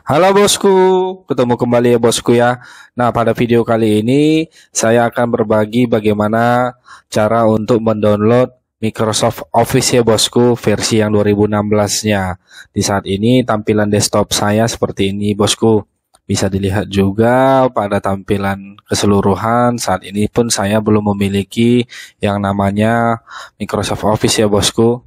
Halo bosku, ketemu kembali ya bosku ya. Nah pada video kali ini saya akan berbagi bagaimana cara untuk mendownload Microsoft Office ya bosku versi yang 2016-nya. Di saat ini tampilan desktop saya seperti ini bosku. Bisa dilihat juga pada tampilan keseluruhan saat ini pun saya belum memiliki yang namanya Microsoft Office ya bosku.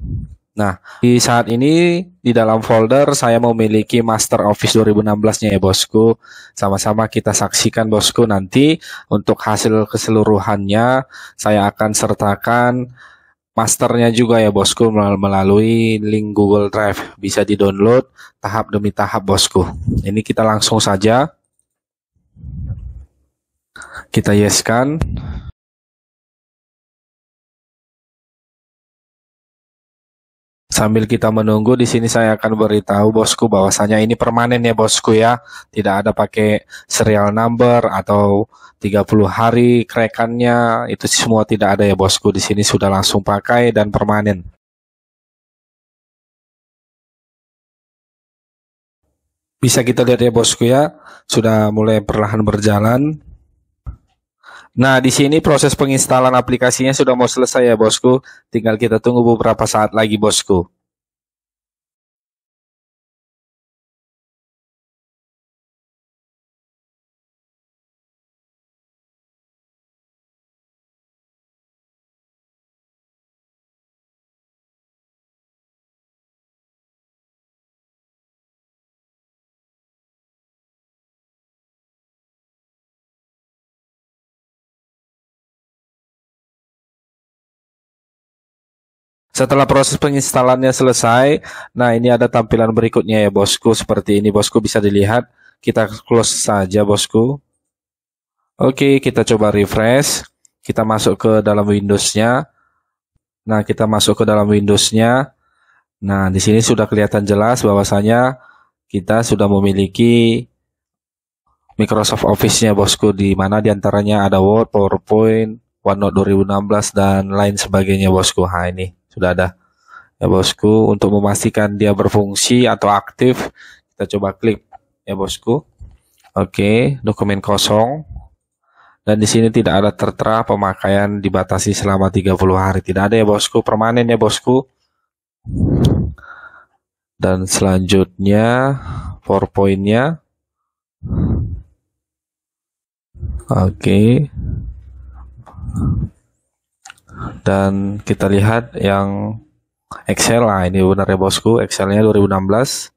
Nah, di saat ini di dalam folder saya memiliki Master Office 2016-nya ya bosku. Sama-sama kita saksikan bosku nanti untuk hasil keseluruhannya saya akan sertakan masternya juga ya bosku melalui link Google Drive. Bisa di-download tahap demi tahap bosku. Ini kita langsung saja kita yeskan. Sambil kita menunggu di sini saya akan beritahu bosku bahwasanya ini permanen ya bosku ya. Tidak ada pakai serial number atau 30 hari kerekannya itu semua tidak ada ya bosku. Di sini sudah langsung pakai dan permanen. Bisa kita lihat ya bosku ya, sudah mulai perlahan berjalan. Nah, di sini proses penginstalan aplikasinya sudah mau selesai ya, Bosku. Tinggal kita tunggu beberapa saat lagi, Bosku. Setelah proses penginstalannya selesai, nah ini ada tampilan berikutnya ya bosku seperti ini bosku bisa dilihat. Kita close saja bosku. Oke, kita coba refresh. Kita masuk ke dalam Windows-nya. Nah, kita masuk ke dalam Windows-nya. Nah, di sini sudah kelihatan jelas bahwasanya kita sudah memiliki Microsoft Office-nya bosku di mana diantaranya ada Word, PowerPoint, OneNote 2016 dan lain sebagainya bosku. Nah, ini sudah ada ya bosku untuk memastikan dia berfungsi atau aktif kita coba klik ya bosku oke dokumen kosong dan di sini tidak ada tertera pemakaian dibatasi selama 30 hari tidak ada ya bosku permanen ya bosku dan selanjutnya four pointnya oke dan kita lihat yang Excel lah ini benar ya bosku Excelnya 2016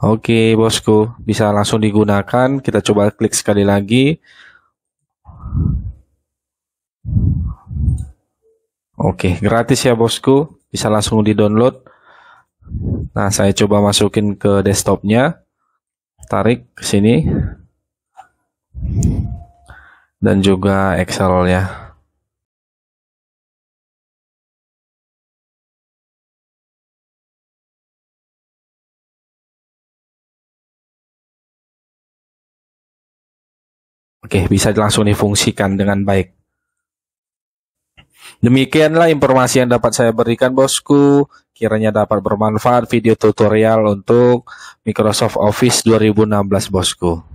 Oke bosku bisa langsung digunakan kita coba klik sekali lagi Oke gratis ya bosku bisa langsung di download Nah saya coba masukin ke desktopnya tarik ke sini dan juga Excel ya. Oke, bisa langsung difungsikan dengan baik. Demikianlah informasi yang dapat saya berikan bosku. Kiranya dapat bermanfaat video tutorial untuk Microsoft Office 2016 bosku.